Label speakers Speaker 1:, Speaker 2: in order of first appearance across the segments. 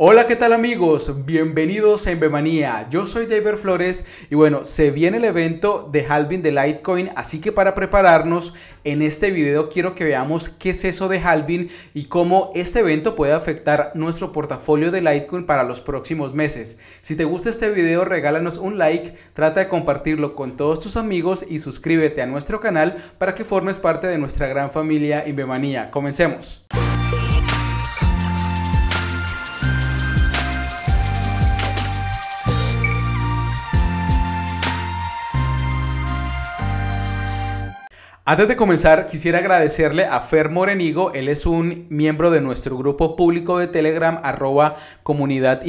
Speaker 1: Hola, ¿qué tal amigos? Bienvenidos a Inbemanía. Yo soy David Flores y bueno, se viene el evento de halving de Litecoin, así que para prepararnos en este video quiero que veamos qué es eso de halving y cómo este evento puede afectar nuestro portafolio de Litecoin para los próximos meses. Si te gusta este video, regálanos un like, trata de compartirlo con todos tus amigos y suscríbete a nuestro canal para que formes parte de nuestra gran familia Inbemanía. Comencemos. Antes de comenzar, quisiera agradecerle a Fer Morenigo, él es un miembro de nuestro grupo público de Telegram, arroba comunidad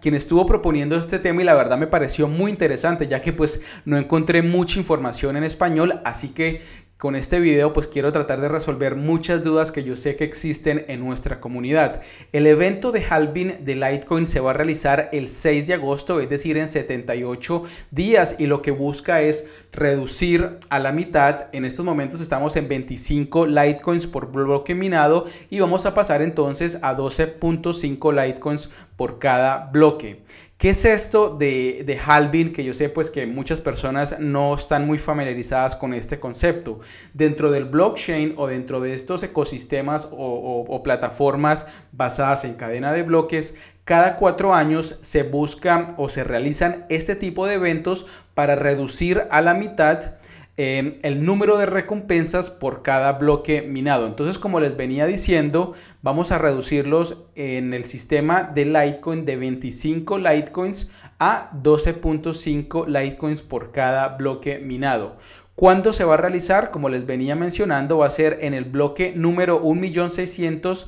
Speaker 1: quien estuvo proponiendo este tema y la verdad me pareció muy interesante, ya que pues no encontré mucha información en español, así que con este video pues quiero tratar de resolver muchas dudas que yo sé que existen en nuestra comunidad. El evento de halving de Litecoin se va a realizar el 6 de agosto, es decir, en 78 días y lo que busca es reducir a la mitad. En estos momentos estamos en 25 Litecoins por bloque minado y vamos a pasar entonces a 12.5 Litecoins por cada bloque. ¿Qué es esto de, de, halving? Que yo sé pues que muchas personas no están muy familiarizadas con este concepto. Dentro del blockchain o dentro de estos ecosistemas o, plataformas basadas en cadena de bloques, cada cuatro años se buscan o se realizan este tipo de eventos para reducir a la mitad Em, el número de recompensas por cada bloque minado. Entonces, como les venía diciendo, vamos a reducirlos en el sistema de Litecoin de 25 Litecoins a 12.5 Litecoins por cada bloque minado. ¿Cuándo se va a realizar? Como les venía mencionando, va a ser en el bloque número 1.600.000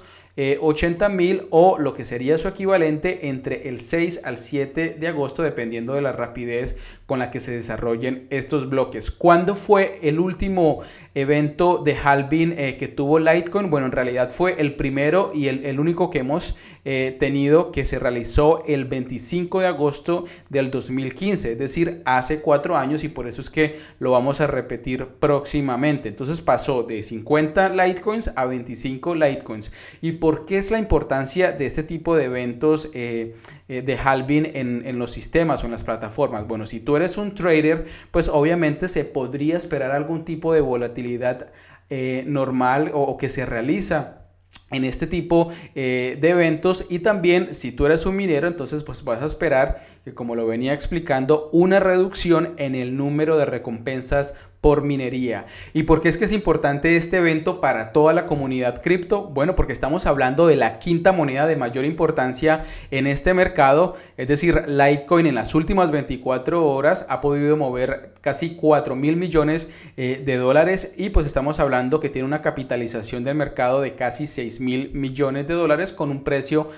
Speaker 1: 80 eh, mil o lo que sería su equivalente entre el 6 al 7 de agosto, dependiendo de la rapidez con la que se desarrollen estos bloques. ¿Cuándo fue el último evento de halving eh, que tuvo Litecoin? Bueno, en realidad fue el primero y el, único que hemos eh, tenido que se realizó el 25 de agosto del 2015, es decir, hace cuatro años y por eso es que lo vamos a repetir próximamente. Entonces pasó de 50 Litecoins a 25 Litecoins y por ¿Por qué es la importancia de este tipo de eventos eh, eh, de halving en, los sistemas o en las plataformas? Bueno, si tú eres un trader, pues obviamente se podría esperar algún tipo de volatilidad eh, normal o, que se realiza en este tipo de eventos y también si tú eres un minero entonces pues vas a esperar como lo venía explicando, una reducción en el número de recompensas por minería. ¿Y por qué es que es importante este evento para toda la comunidad cripto? Bueno, porque estamos hablando de la quinta moneda de mayor importancia en este mercado, es decir, Litecoin en las últimas 24 horas ha podido mover casi 4 mil millones eh, de dólares y pues estamos hablando que tiene una capitalización del mercado de casi 6 mil millones de dólares con un precio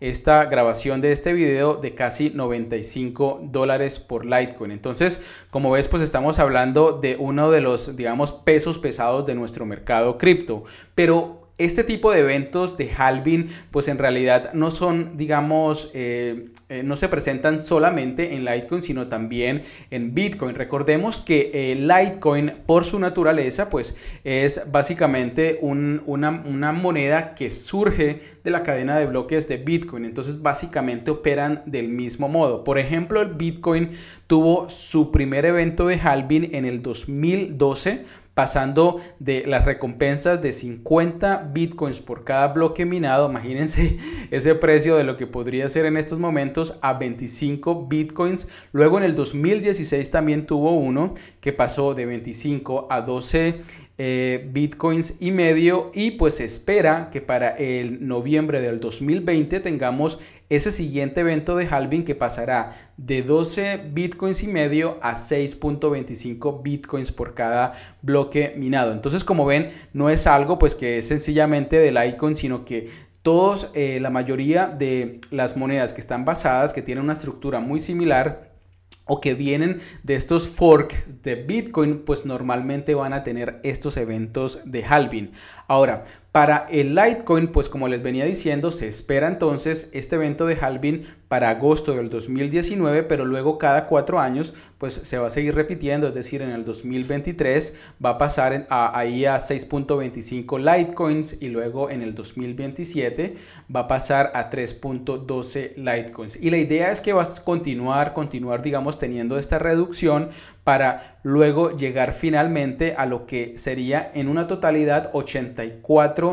Speaker 1: esta grabación de este video de casi 95 dólares por Litecoin. Entonces, como ves, pues estamos hablando de uno de los, digamos, pesos pesados de nuestro mercado cripto. Pero este tipo de eventos de halving, pues en realidad no son, digamos, eh, eh, no se presentan solamente en Litecoin, sino también en Bitcoin. Recordemos que eh, Litecoin, por su naturaleza, pues es básicamente una, una, moneda que surge de la cadena de bloques de Bitcoin. Entonces, básicamente operan del mismo modo. Por ejemplo, el Bitcoin tuvo su primer evento de halving en el 2012 pasando de las recompensas de 50 bitcoins por cada bloque minado, imagínense ese precio de lo que podría ser en estos momentos a 25 bitcoins. Luego en el 2016 también tuvo uno que pasó de 25 a 12 eh, bitcoins y medio y pues espera que para el noviembre del 2020 tengamos ese siguiente evento de halving que pasará de 12 bitcoins y medio a 6.25 bitcoins por cada bloque minado. Entonces, como ven, no es algo pues que es sencillamente del icon sino que todos, eh, la mayoría de las monedas que están basadas, que tienen una estructura muy similar, o que vienen de estos forks de Bitcoin, pues normalmente van a tener estos eventos de halving. Ahora, para el Litecoin, pues como les venía diciendo, se espera entonces este evento de halving para agosto del 2019, pero luego cada cuatro años, pues se va a seguir repitiendo, es decir, en el 2023 va a pasar a, ahí a 6.25 Litecoins y luego en el 2027 va a pasar a 3.12 Litecoins. Y la idea es que vas a continuar, continuar, digamos, teniendo esta reducción para luego llegar finalmente a lo que sería en una totalidad 84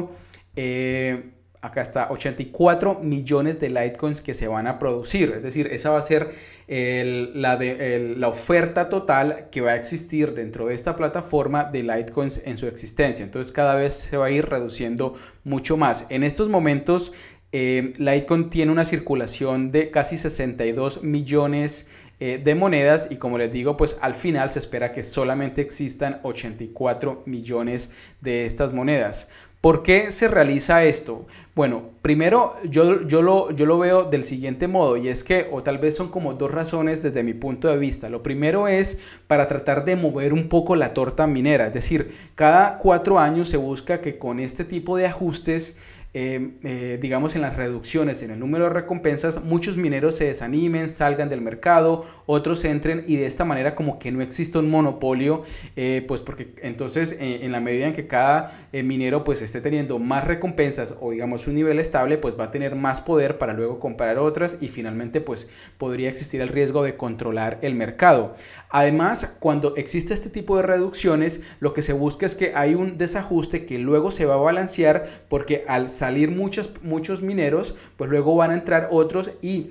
Speaker 1: eh, acá está 84 millones de Litecoins que se van a producir. Es decir, esa va a ser la, oferta total que va a existir dentro de esta plataforma de Litecoins en su existencia. Entonces cada vez se va a ir reduciendo mucho más. En estos momentos, eh, Litecoin tiene una circulación de casi 62 millones eh, de monedas y como les digo pues al final se espera que solamente existan 84 millones de estas monedas ¿Por qué se realiza esto? Bueno, primero yo, yo, lo, yo lo veo del siguiente modo y es que, o tal vez son como dos razones desde mi punto de vista. Lo primero es para tratar de mover un poco la torta minera, es decir, cada cuatro años se busca que con este tipo de ajustes Em, eh, digamos, en las reducciones en el número de recompensas, muchos mineros se desanimen, salgan del mercado, otros entren y de esta manera como que no existe un monopolio, eh, pues porque entonces eh, en la medida en que cada minero pues esté teniendo más recompensas o digamos un nivel estable, pues va a tener más poder para luego comprar otras y finalmente pues podría existir el riesgo de controlar el mercado. Además, cuando existe este tipo de reducciones, lo que se busca es que hay un desajuste que luego se va a balancear porque al salir muchos mineros, pues luego van a entrar otros y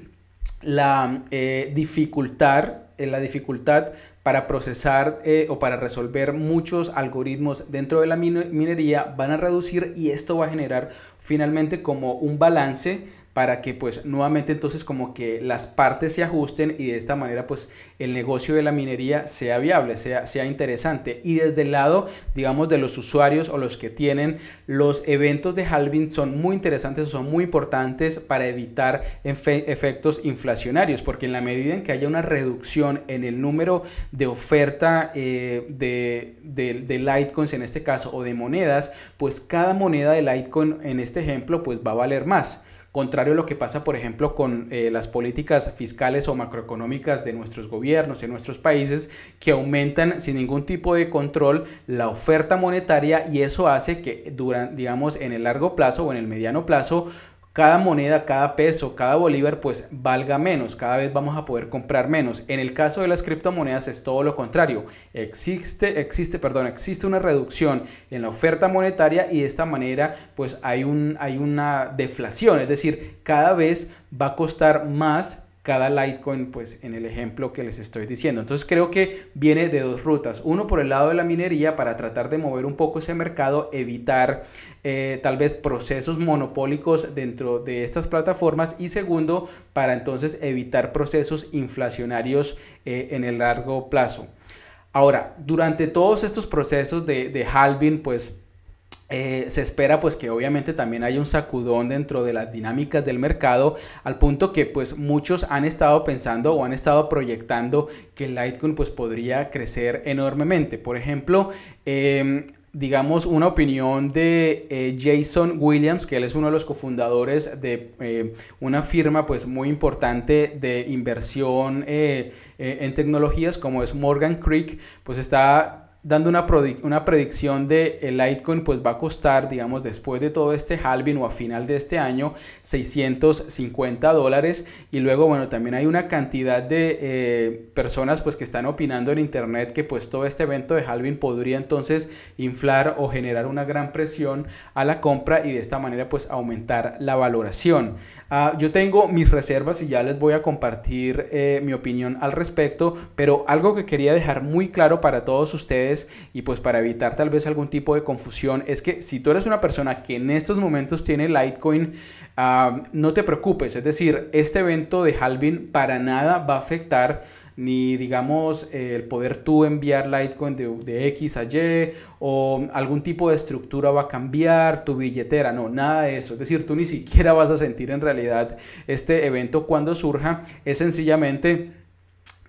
Speaker 1: la eh, dificultad, eh, la dificultad para procesar eh, o para resolver muchos algoritmos dentro de la minería van a reducir y esto va a generar finalmente como un balance para que pues nuevamente entonces como que las partes se ajusten y de esta manera pues el negocio de la minería sea viable, sea, sea interesante. Y desde el lado digamos de los usuarios o los que tienen los eventos de halving son muy interesantes, son muy importantes para evitar efectos inflacionarios, porque en la medida en que haya una reducción en el número de oferta eh, de, de, de Litecoins en este caso o de monedas, pues cada moneda de Litecoin en este ejemplo pues va a valer más. Contrario a lo que pasa, por ejemplo, con eh, las políticas fiscales o macroeconómicas de nuestros gobiernos en nuestros países, que aumentan sin ningún tipo de control la oferta monetaria y eso hace que, duran, digamos, en el largo plazo o en el mediano plazo, cada moneda, cada peso, cada bolívar pues valga menos, cada vez vamos a poder comprar menos. En el caso de las criptomonedas es todo lo contrario. Existe, existe, perdón, existe una reducción en la oferta monetaria y de esta manera pues hay, un, hay una deflación, es decir, cada vez va a costar más cada Litecoin pues en el ejemplo que les estoy diciendo. Entonces creo que viene de dos rutas. Uno por el lado de la minería para tratar de mover un poco ese mercado, evitar eh, tal vez procesos monopólicos dentro de estas plataformas y segundo para entonces evitar procesos inflacionarios eh, en el largo plazo. Ahora, durante todos estos procesos de, de halving, pues eh, se espera pues que obviamente también haya un sacudón dentro de las dinámicas del mercado al punto que pues muchos han estado pensando o han estado proyectando que Litecoin pues podría crecer enormemente. Por ejemplo, em, digamos, una opinión de eh, Jason Williams, que él es uno de los cofundadores de eh, una firma pues muy importante de inversión en tecnologías como es Morgan Creek, pues está dando una, una predicción de el Litecoin pues va a costar, digamos, después de todo este halving o a final de este año, 650 dólares. Y luego, bueno, también hay una cantidad de eh, personas pues que están opinando en internet que pues todo este evento de halving podría entonces inflar o generar una gran presión a la compra y de esta manera pues aumentar la valoración. Ah, yo tengo mis reservas y ya les voy a compartir eh, mi opinión al respecto, pero algo que quería dejar muy claro para todos ustedes y pues para evitar tal vez algún tipo de confusión es que si tú eres una persona que en estos momentos tiene Litecoin, ah, no te preocupes, es decir, este evento de halving para nada va a afectar ni digamos el poder tú enviar Litecoin de, X a Y o algún tipo de estructura va a cambiar tu billetera, no, nada de eso. Es decir, tú ni siquiera vas a sentir en realidad este evento cuando surja, es sencillamente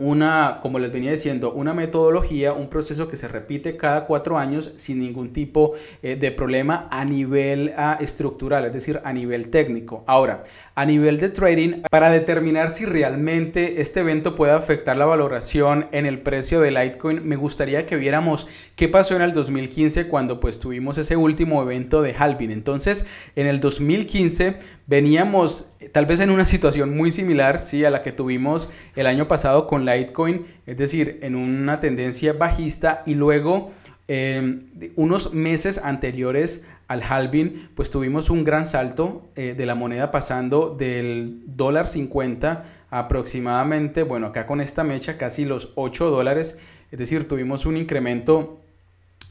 Speaker 1: una, como les venía diciendo, una metodología, un proceso que se repite cada cuatro años sin ningún tipo eh, de problema a nivel ah, estructural, es decir, a nivel técnico. Ahora, a nivel de trading para determinar si realmente este evento puede afectar la valoración en el precio de Litecoin, me gustaría que viéramos qué pasó en el 2015 cuando pues tuvimos ese último evento de halving. Entonces, en el 2015 veníamos eh, tal vez en una situación muy similar ¿sí? a la que tuvimos el año pasado con Litecoin, es decir, en una tendencia bajista y luego Em, unos meses anteriores al halving, pues tuvimos un gran salto eh, de la moneda pasando del dólar 50 aproximadamente, bueno, acá con esta mecha casi los 8 dólares, es decir, tuvimos un incremento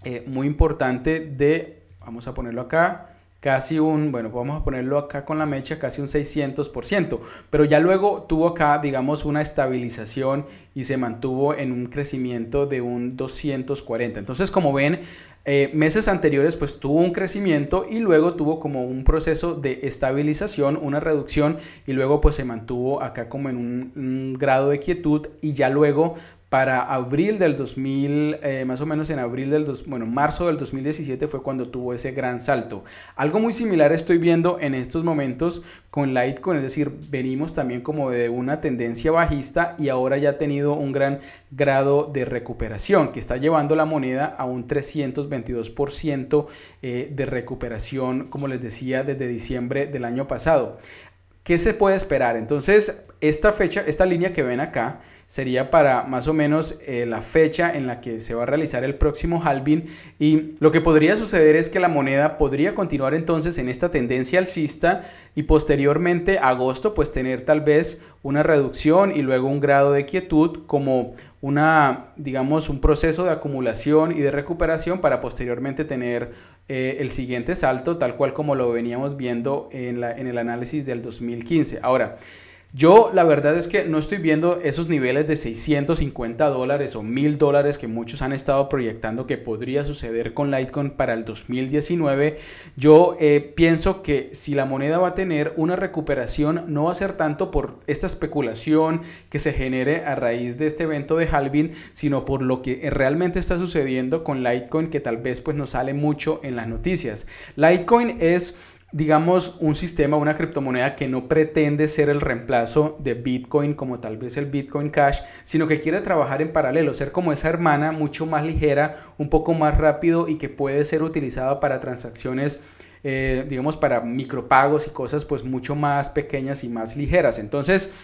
Speaker 1: eh, muy importante de, vamos a ponerlo acá, casi un, bueno, vamos a ponerlo acá con la mecha, casi un 600%, pero ya luego tuvo acá, digamos, una estabilización y se mantuvo en un crecimiento de un 240. Entonces, como ven, eh, meses anteriores pues tuvo un crecimiento y luego tuvo como un proceso de estabilización, una reducción y luego pues se mantuvo acá como en un, un grado de quietud y ya luego para abril del 2000, eh, más o menos en abril del, bueno, marzo del 2017 fue cuando tuvo ese gran salto. Algo muy similar estoy viendo en estos momentos con Litecoin, es decir, venimos también como de una tendencia bajista y ahora ya ha tenido un gran grado de recuperación que está llevando la moneda a un 322% eh, de recuperación, como les decía, desde diciembre del año pasado. ¿Qué se puede esperar? Entonces, esta fecha, esta línea que ven acá, sería para más o menos eh, la fecha en la que se va a realizar el próximo halving y lo que podría suceder es que la moneda podría continuar entonces en esta tendencia alcista y posteriormente agosto pues tener tal vez una reducción y luego un grado de quietud como una, digamos, un proceso de acumulación y de recuperación para posteriormente tener eh, el siguiente salto, tal cual como lo veníamos viendo en, la, en el análisis del 2015. Ahora, yo la verdad es que no estoy viendo esos niveles de 650 dólares o 1000 dólares que muchos han estado proyectando que podría suceder con Litecoin para el 2019. Yo eh, pienso que si la moneda va a tener una recuperación no va a ser tanto por esta especulación que se genere a raíz de este evento de halving, sino por lo que realmente está sucediendo con Litecoin que tal vez pues no sale mucho en las noticias. Litecoin es digamos, un sistema, una criptomoneda que no pretende ser el reemplazo de Bitcoin como tal vez el Bitcoin Cash, sino que quiere trabajar en paralelo, ser como esa hermana mucho más ligera, un poco más rápido y que puede ser utilizada para transacciones. Eh, digamos para micropagos y cosas pues mucho más pequeñas y más ligeras entonces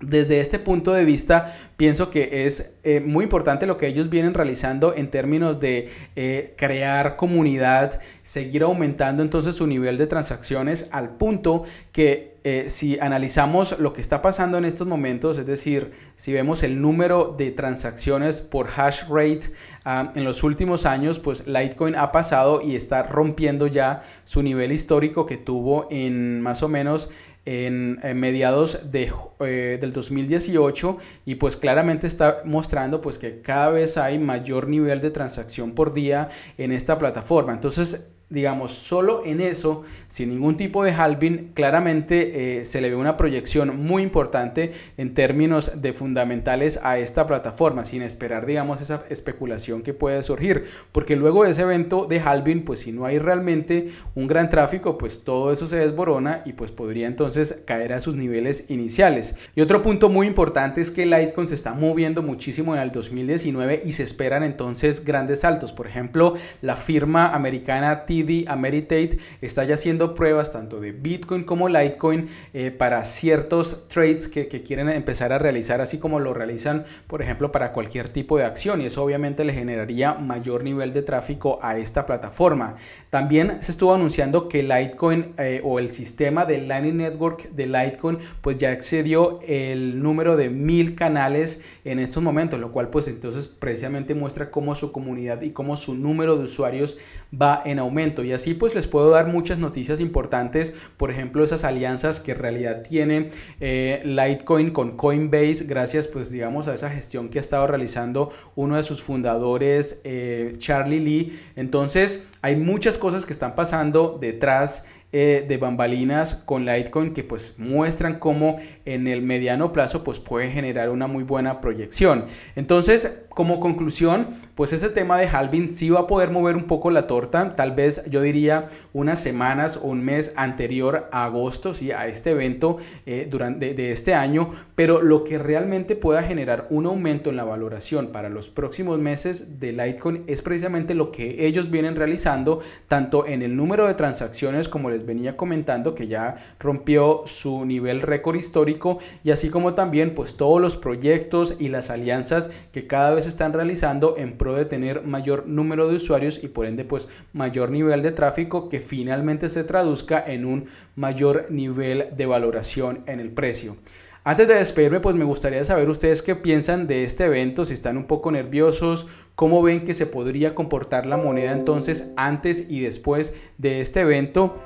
Speaker 1: desde este punto de vista, pienso que es eh, muy importante lo que ellos vienen realizando en términos de eh, crear comunidad, seguir aumentando entonces su nivel de transacciones al punto que eh, si analizamos lo que está pasando en estos momentos, es decir, si vemos el número de transacciones por hash rate ah, en los últimos años, pues Litecoin ha pasado y está rompiendo ya su nivel histórico que tuvo en más o menos en, mediados de, eh, del 2018 y pues claramente está mostrando pues que cada vez hay mayor nivel de transacción por día en esta plataforma. Entonces digamos, solo en eso, sin ningún tipo de halving, claramente eh, se le ve una proyección muy importante en términos de fundamentales a esta plataforma, sin esperar, digamos, esa especulación que puede surgir, porque luego de ese evento de halving, pues si no hay realmente un gran tráfico, pues todo eso se desborona y pues podría entonces caer a sus niveles iniciales. Y otro punto muy importante es que Litecoin se está moviendo muchísimo en el 2019 y se esperan entonces grandes saltos, por ejemplo, la firma americana T a Ameritate, está ya haciendo pruebas tanto de Bitcoin como Litecoin eh, para ciertos trades que, quieren empezar a realizar, así como lo realizan, por ejemplo, para cualquier tipo de acción. Y eso obviamente le generaría mayor nivel de tráfico a esta plataforma. También se estuvo anunciando que Litecoin eh, o el sistema de Lightning Network de Litecoin, pues ya excedió el número de mil canales en estos momentos, lo cual pues entonces precisamente muestra cómo su comunidad y cómo su número de usuarios va en aumento y así pues les puedo dar muchas noticias importantes, por ejemplo esas alianzas que en realidad tiene eh, Litecoin con Coinbase gracias pues digamos a esa gestión que ha estado realizando uno de sus fundadores eh, Charlie Lee. Entonces hay muchas cosas que están pasando detrás eh, de bambalinas con Litecoin que pues muestran cómo en el mediano plazo pues puede generar una muy buena proyección. Entonces, como conclusión, pues ese tema de halvin sí va a poder mover un poco la torta, tal vez yo diría unas semanas o un mes anterior a agosto, sí, a este evento eh, durante, de, este año, pero lo que realmente pueda generar un aumento en la valoración para los próximos meses de Litecoin es precisamente lo que ellos vienen realizando, tanto en el número de transacciones como les venía comentando, que ya rompió su nivel récord histórico y así como también pues todos los proyectos y las alianzas que cada vez están realizando en pro de tener mayor número de usuarios y por ende pues mayor nivel de tráfico que finalmente se traduzca en un mayor nivel de valoración en el precio. Antes de despedirme, pues me gustaría saber ustedes qué piensan de este evento, si están un poco nerviosos, cómo ven que se podría comportar la moneda entonces antes y después de este evento.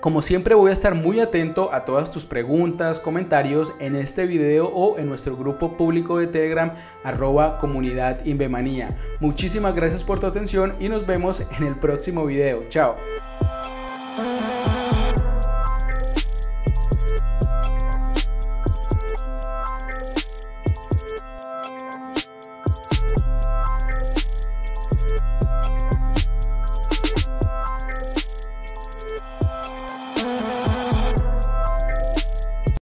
Speaker 1: Como siempre voy a estar muy atento a todas tus preguntas, comentarios en este video o en nuestro grupo público de Telegram arroba comunidad Muchísimas gracias por tu atención y nos vemos en el próximo video. Chao.